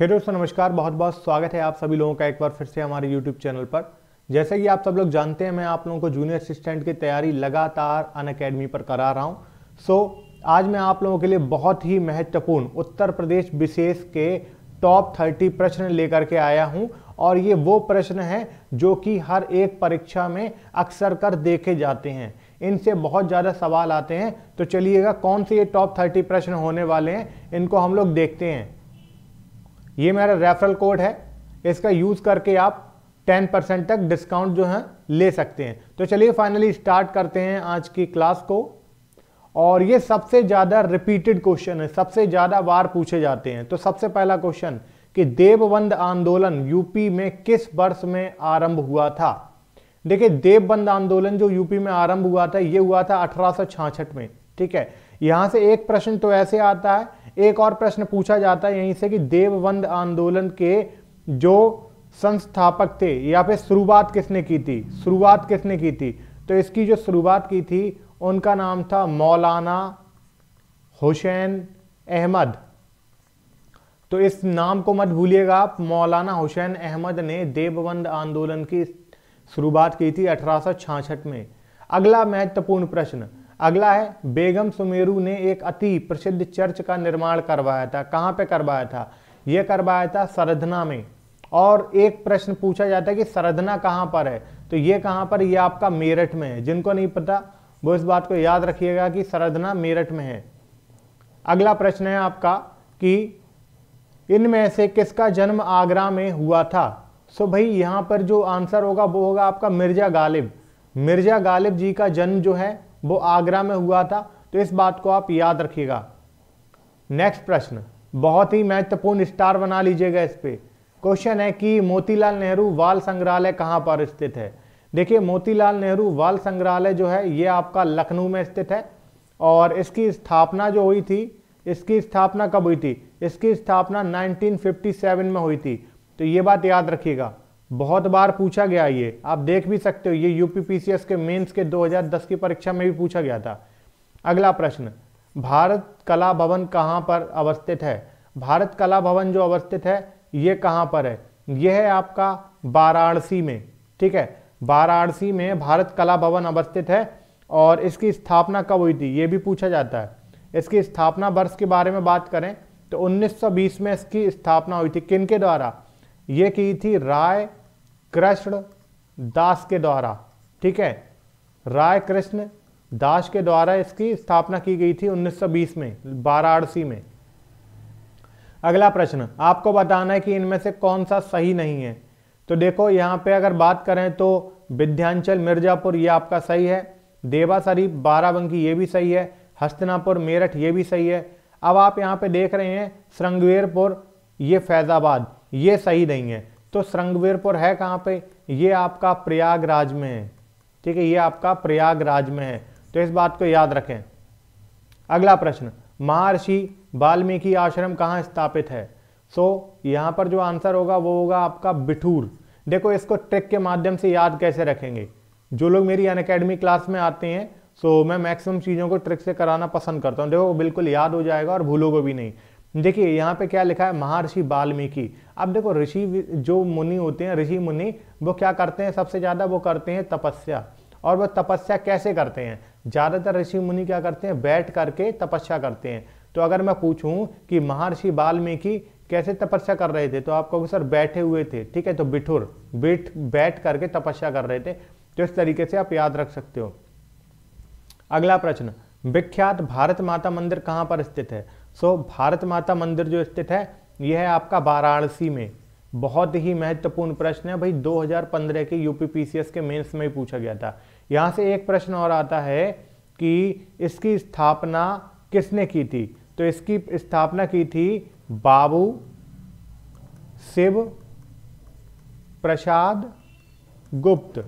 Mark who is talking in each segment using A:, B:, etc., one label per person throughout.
A: हे दोस्तों नमस्कार बहुत बहुत स्वागत है आप सभी लोगों का एक बार फिर से हमारे यूट्यूब चैनल पर जैसे कि आप सब लोग जानते हैं मैं आप लोगों को जूनियर असिस्टेंट की तैयारी लगातार अन अकेडमी पर करा रहा हूँ सो so, आज मैं आप लोगों के लिए बहुत ही महत्वपूर्ण उत्तर प्रदेश विशेष के टॉप थर्टी प्रश्न लेकर के आया हूँ और ये वो प्रश्न हैं जो कि हर एक परीक्षा में अक्सर कर देखे जाते हैं इनसे बहुत ज़्यादा सवाल आते हैं तो चलिएगा कौन से ये टॉप थर्टी प्रश्न होने वाले हैं इनको हम लोग देखते हैं ये मेरा रेफरल कोड है इसका यूज़ करके आप 10 परसेंट तक डिस्काउंट जो है ले सकते हैं तो चलिए फाइनली स्टार्ट करते हैं आज की क्लास को और ये सबसे ज़्यादा रिपीटेड क्वेश्चन है सबसे ज़्यादा बार पूछे जाते हैं तो सबसे पहला क्वेश्चन कि देवबंद आंदोलन यूपी में किस वर्ष में आरंभ हुआ था देखिए देवबंद आंदोलन जो यूपी में आरंभ हुआ था ये हुआ था अठारह में ठीक है यहां से एक प्रश्न तो ऐसे आता है एक और प्रश्न पूछा जाता है यहीं से कि देवबंद आंदोलन के जो संस्थापक थे या फिर शुरुआत किसने की थी शुरुआत किसने की थी तो इसकी जो शुरुआत की थी उनका नाम था मौलाना हुसैन अहमद तो इस नाम को मत भूलिएगा आप मौलाना हुसैन अहमद ने देवबंद आंदोलन की शुरुआत की थी अठारह में अगला महत्वपूर्ण प्रश्न अगला है बेगम सुमेरू ने एक अति प्रसिद्ध चर्च का निर्माण करवाया था कहाँ पे करवाया था ये करवाया था सरधना में और एक प्रश्न पूछा जाता है कि सरधना कहाँ पर है तो ये कहाँ पर ये आपका मेरठ में है जिनको नहीं पता वो इस बात को याद रखिएगा कि सरधना मेरठ में है अगला प्रश्न है आपका कि इनमें से किसका जन्म आगरा में हुआ था सो भाई यहाँ पर जो आंसर होगा वो होगा आपका मिर्जा गालिब मिर्जा गालिब जी का जन्म जो है वो आगरा में हुआ था तो इस बात को आप याद रखिएगा नेक्स्ट प्रश्न बहुत ही महत्वपूर्ण स्टार बना लीजिएगा इस पर क्वेश्चन है कि मोतीलाल नेहरू बाल संग्रहालय कहाँ पर स्थित है देखिए मोतीलाल नेहरू बाल संग्रहालय जो है ये आपका लखनऊ में स्थित है और इसकी स्थापना जो हुई थी इसकी स्थापना कब हुई थी इसकी स्थापना 1957 में हुई थी तो ये बात याद रखिएगा बहुत बार पूछा गया ये आप देख भी सकते हो ये यूपीपीसीएस के मेंस के 2010 की परीक्षा में भी पूछा गया था अगला प्रश्न भारत कला भवन कहाँ पर अवस्थित है भारत कला भवन जो अवस्थित है ये कहाँ पर है यह है आपका वाराणसी में ठीक है वाराणसी में भारत कला भवन अवस्थित है और इसकी स्थापना कब हुई थी ये भी पूछा जाता है इसकी स्थापना वर्ष के बारे में बात करें तो 1920 में इसकी स्थापना हुई थी किन के द्वारा ये की थी राय कृष्ण दास के द्वारा ठीक है राय कृष्ण दास के द्वारा इसकी स्थापना की गई थी 1920 में वाराणसी में अगला प्रश्न आपको बताना है कि इनमें से कौन सा सही नहीं है तो देखो यहाँ पे अगर बात करें तो विध्यांचल मिर्जापुर ये आपका सही है देवा शरीफ बाराबंकी ये भी सही है हस्तनापुर मेरठ ये भी सही है अब आप यहाँ पे देख रहे हैं श्रृंगवेरपुर ये फैज़ाबाद ये सही नहीं है तो श्रृंगवीरपुर है कहाँ पे ये आपका प्रयागराज में है ठीक है ये आपका प्रयागराज में है तो इस बात को याद रखें अगला प्रश्न महर्षि वाल्मीकि आश्रम कहाँ स्थापित है सो so, यहाँ पर जो आंसर होगा वो होगा आपका बिठूर देखो इसको ट्रिक के माध्यम से याद कैसे रखेंगे जो लोग मेरी अनकेडमी क्लास में आते हैं सो so, मैं मैक्सिमम चीज़ों को ट्रिक से कराना पसंद करता हूँ देखो बिल्कुल याद हो जाएगा और भूलोगे भी नहीं देखिए यहाँ पे क्या लिखा है महर्षि वाल्मीकि अब देखो ऋषि जो मुनि होते हैं ऋषि मुनि वो क्या करते हैं सबसे ज़्यादा वो करते हैं तपस्या और वह तपस्या कैसे करते हैं ज़्यादातर ऋषि मुनि क्या करते हैं बैठ करके तपस्या करते हैं तो अगर मैं पूछूं कि महर्षि वाल्मीकि कैसे तपस्या कर रहे थे तो आप कहोगे सर बैठे हुए थे ठीक है तो बिठुर बैठ बैठ करके तपस्या कर रहे थे तो इस तरीके से आप याद रख सकते हो अगला प्रश्न विख्यात भारत माता मंदिर कहाँ पर स्थित है सो भारत माता मंदिर जो स्थित है यह है आपका वाराणसी में बहुत ही महत्वपूर्ण प्रश्न है भाई 2015 के यूपीपीसीएस के मेंस में ही पूछा गया था यहाँ से एक प्रश्न और आता है कि इसकी स्थापना किसने की थी तो इसकी स्थापना की थी बाबू शिव प्रसाद गुप्त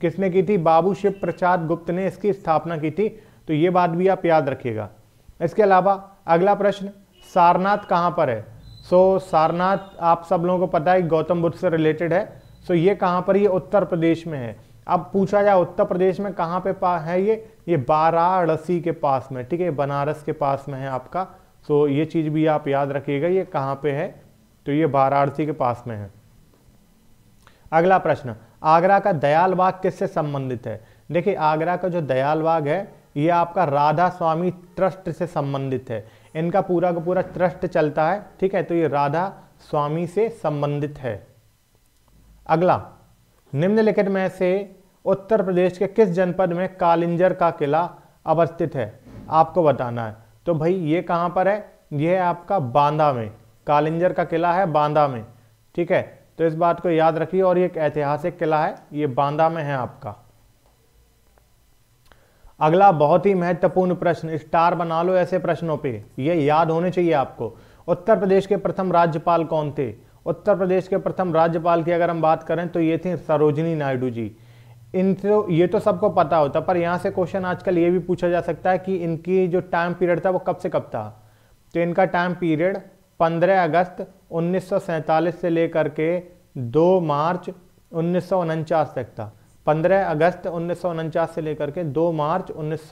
A: किसने की थी बाबू शिव प्रसाद गुप्त ने इसकी स्थापना की थी तो ये बात भी आप याद रखिएगा इसके अलावा अगला प्रश्न सारनाथ कहाँ पर है सो so, सारनाथ आप सब लोगों को पता है गौतम बुद्ध से रिलेटेड है सो so, ये कहाँ पर ये उत्तर प्रदेश में है अब पूछा जाए उत्तर प्रदेश में कहाँ पे है ये ये वाराणसी के पास में ठीक है बनारस के पास में है आपका सो so, ये चीज़ भी आप याद रखिएगा ये कहाँ पे है तो ये वाराणसी के पास में है अगला प्रश्न आगरा का दयाल बाग किससे संबंधित है देखिए आगरा का जो दयाल बाग है ये आपका राधा स्वामी ट्रस्ट से संबंधित है इनका पूरा का पूरा ट्रस्ट चलता है ठीक है तो ये राधा स्वामी से संबंधित है अगला निम्नलिखित में से उत्तर प्रदेश के किस जनपद में कालिंजर का किला अवस्थित है आपको बताना है तो भाई ये कहाँ पर है यह है आपका बांदा में कालिंजर का किला है बांदा में ठीक है तो इस बात को याद रखिए और ये एक ऐतिहासिक किला है ये बांदा में है आपका अगला बहुत ही महत्वपूर्ण प्रश्न स्टार बना लो ऐसे प्रश्नों पे ये याद होने चाहिए आपको उत्तर प्रदेश के प्रथम राज्यपाल कौन थे उत्तर प्रदेश के प्रथम राज्यपाल की अगर हम बात करें तो ये थे सरोजनी नायडू जी इन तो ये तो सबको पता होता पर यहाँ से क्वेश्चन आजकल ये भी पूछा जा सकता है कि इनकी जो टाइम पीरियड था वो कब से कब था तो इनका टाइम पीरियड 15 अगस्त उन्नीस से लेकर के 2 मार्च उन्नीस तक था 15 अगस्त उन्नीस से लेकर के 2 मार्च उन्नीस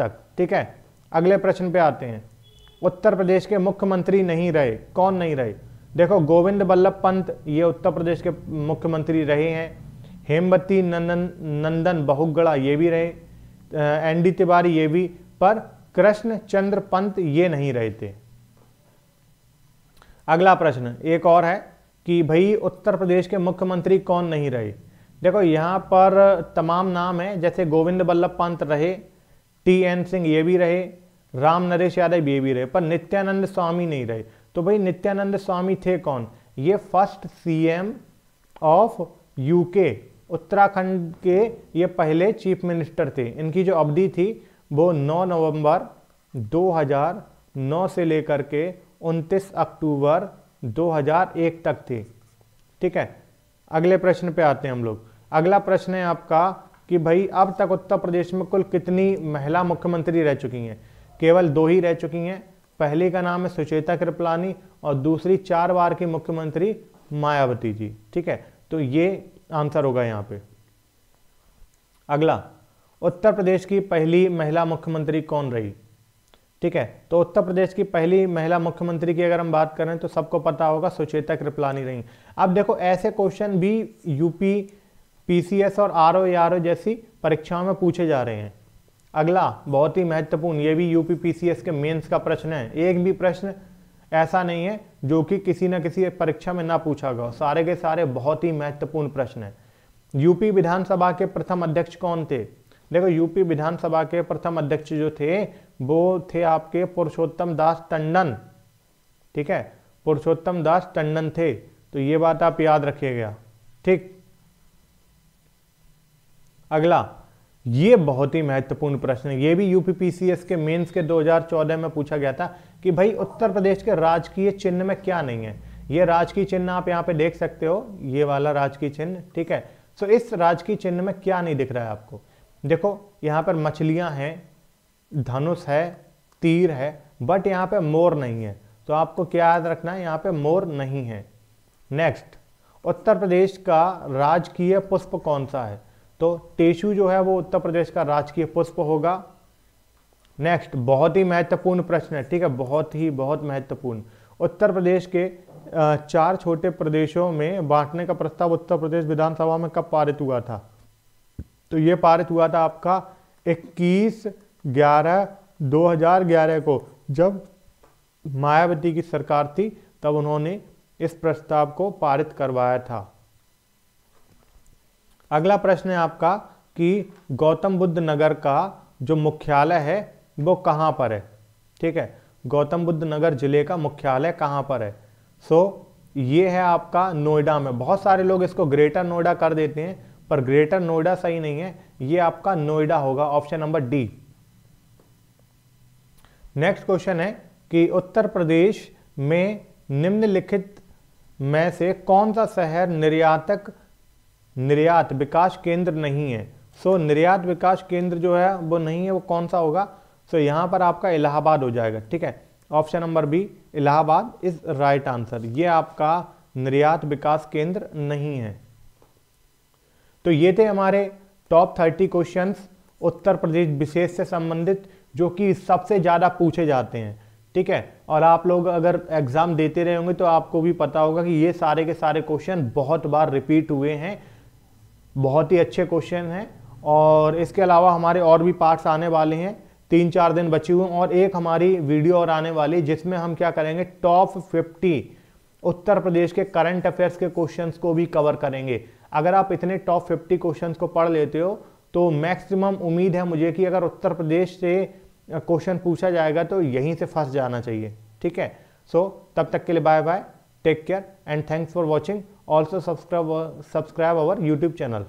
A: तक ठीक है अगले प्रश्न पे आते हैं उत्तर प्रदेश के मुख्यमंत्री नहीं रहे कौन नहीं रहे देखो गोविंद बल्लभ पंत ये उत्तर प्रदेश के मुख्यमंत्री रहे हैं हेमवती नंदन नंदन बहुगड़ा ये भी रहे एन डी तिवारी ये भी पर कृष्ण चंद्र पंत ये नहीं रहे थे अगला प्रश्न एक और है कि भाई उत्तर प्रदेश के मुख्यमंत्री कौन नहीं रहे देखो यहाँ पर तमाम नाम हैं जैसे गोविंद वल्लभ पंत रहे टी एन सिंह ये भी रहे राम नरेश यादव ये भी रहे पर नित्यानंद स्वामी नहीं रहे तो भाई नित्यानंद स्वामी थे कौन ये first CM of UK Uttarakhand के ये पहले चीफ मिनिस्टर थे इनकी जो अवधि थी वो 9 नवंबर 2009 से लेकर के 29 अक्टूबर 2001 तक थी ठीक है अगले प्रश्न पे आते हैं हम लोग अगला प्रश्न है आपका कि भाई अब तक उत्तर प्रदेश में कुल कितनी महिला मुख्यमंत्री रह चुकी हैं केवल दो ही रह चुकी हैं पहली का नाम है सुचेता कृपलानी और दूसरी चार बार की मुख्यमंत्री मायावती जी ठीक है तो ये आंसर होगा यहाँ पे अगला उत्तर प्रदेश की पहली महिला मुख्यमंत्री कौन रही ठीक है तो उत्तर प्रदेश की पहली महिला मुख्यमंत्री की अगर हम बात करें तो सबको पता होगा सुचेता कृपलानी रही अब देखो ऐसे क्वेश्चन भी यूपी पीसीएस और आर ओ जैसी परीक्षाओं में पूछे जा रहे हैं अगला बहुत ही महत्वपूर्ण ये भी यूपी पीसीएस के मेंस का प्रश्न है एक भी प्रश्न ऐसा नहीं है जो कि किसी न किसी परीक्षा में ना पूछा गया सारे के सारे बहुत ही महत्वपूर्ण प्रश्न है यूपी विधानसभा के प्रथम अध्यक्ष कौन थे देखो यूपी विधानसभा के प्रथम अध्यक्ष जो थे वो थे आपके पुरुषोत्तम दास टंडन ठीक है पुरुषोत्तम दास टंडन थे तो ये बात आप याद रखिएगा ठीक अगला ये बहुत ही महत्वपूर्ण प्रश्न है ये भी यूपीपीसीएस के मेंस के 2014 में पूछा गया था कि भाई उत्तर प्रदेश के राजकीय चिन्ह में क्या नहीं है ये राजकीय चिन्ह आप यहाँ पे देख सकते हो ये वाला राजकीय चिन्ह ठीक है सो इस राजकीय चिन्ह में क्या नहीं दिख रहा है आपको देखो यहाँ पर मछलियाँ हैं धनुष है तीर है बट यहाँ पे मोर नहीं है तो आपको क्या याद रखना है यहाँ पे मोर नहीं है नेक्स्ट उत्तर प्रदेश का राजकीय पुष्प कौन सा है तो टेशु जो है वो उत्तर प्रदेश का राजकीय पुष्प होगा नेक्स्ट बहुत ही महत्वपूर्ण प्रश्न है ठीक है बहुत ही बहुत महत्वपूर्ण उत्तर प्रदेश के चार छोटे प्रदेशों में बांटने का प्रस्ताव उत्तर प्रदेश विधानसभा में कब पारित हुआ था तो ये पारित हुआ था आपका 21 ग्यारह 2011 को जब मायावती की सरकार थी तब उन्होंने इस प्रस्ताव को पारित करवाया था अगला प्रश्न है आपका कि गौतम बुद्ध नगर का जो मुख्यालय है वो कहाँ पर है ठीक है गौतम बुद्ध नगर जिले का मुख्यालय कहाँ पर है सो so, ये है आपका नोएडा में बहुत सारे लोग इसको ग्रेटर नोएडा कर देते हैं पर ग्रेटर नोएडा सही नहीं है ये आपका नोएडा होगा option number D next question है कि उत्तर प्रदेश में निम्नलिखित में से कौन सा शहर निर्यातक निर्यात विकास केंद्र नहीं है सो so, निर्यात विकास केंद्र जो है वो नहीं है वो कौन सा होगा सो so, यहाँ पर आपका इलाहाबाद हो जाएगा ठीक है option number B Allahabad is right answer ये आपका निर्यात विकास केंद्र नहीं है तो ये थे हमारे top thirty questions Uttar Pradesh विशेष से संबंधित जो कि सबसे ज़्यादा पूछे जाते हैं ठीक है और आप लोग अगर एग्ज़ाम देते रहे होंगे तो आपको भी पता होगा कि ये सारे के सारे क्वेश्चन बहुत बार रिपीट हुए हैं बहुत ही अच्छे क्वेश्चन हैं और इसके अलावा हमारे और भी पार्ट्स आने वाले हैं तीन चार दिन बचे हुए और एक हमारी वीडियो और आने वाली जिसमें हम क्या करेंगे टॉप फिफ्टी उत्तर प्रदेश के करंट अफेयर्स के क्वेश्चंस को भी कवर करेंगे अगर आप इतने टॉप फिफ्टी क्वेश्चंस को पढ़ लेते हो तो मैक्सिमम उम्मीद है मुझे कि अगर उत्तर प्रदेश से क्वेश्चन पूछा जाएगा तो यहीं से फंस जाना चाहिए ठीक है सो so, तब तक के लिए bye bye Take care and thanks for watching. Also subscribe, subscribe our YouTube channel.